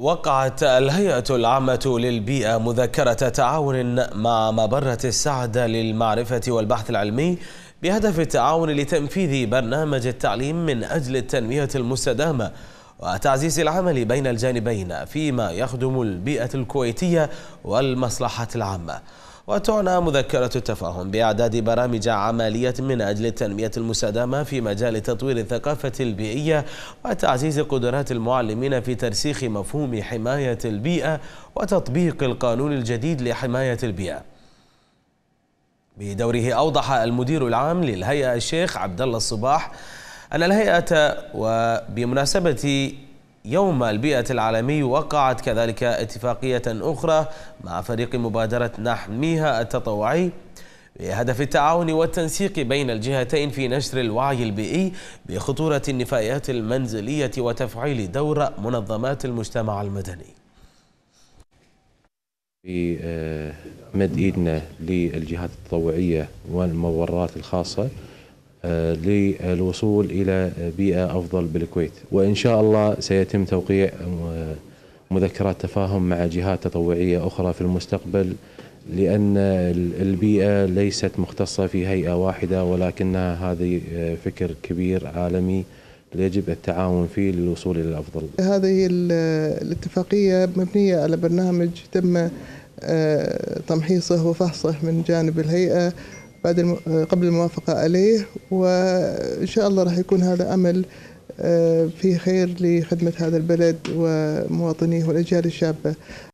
وقعت الهيئة العامة للبيئة مذكرة تعاون مع مبرة السعد للمعرفة والبحث العلمي بهدف التعاون لتنفيذ برنامج التعليم من أجل التنمية المستدامة وتعزيز العمل بين الجانبين فيما يخدم البيئة الكويتية والمصلحة العامة وتعنى مذكرة التفاهم بإعداد برامج عملية من أجل التنمية المستدامة في مجال تطوير الثقافة البيئية وتعزيز قدرات المعلمين في ترسيخ مفهوم حماية البيئة وتطبيق القانون الجديد لحماية البيئة بدوره أوضح المدير العام للهيئة الشيخ عبد الله الصباح أن الهيئة وبمناسبة يوم البيئة العالمي وقعت كذلك اتفاقية أخرى مع فريق مبادرة نحميها التطوعي بهدف التعاون والتنسيق بين الجهتين في نشر الوعي البيئي بخطورة النفايات المنزلية وتفعيل دور منظمات المجتمع المدني في آه، مد ايدنا للجهات التطوعيه والمبررات الخاصه للوصول إلى بيئة أفضل بالكويت وإن شاء الله سيتم توقيع مذكرات تفاهم مع جهات تطوعية أخرى في المستقبل لأن البيئة ليست مختصة في هيئة واحدة ولكنها هذه فكر كبير عالمي يجب التعاون فيه للوصول إلى الأفضل هذه الاتفاقية مبنية على برنامج تم آه، تمحيصه وفحصه من جانب الهيئة بعد الم... قبل الموافقة عليه وإن شاء الله راح يكون هذا أمل آه، في خير لخدمة هذا البلد ومواطنيه والأجيال الشابة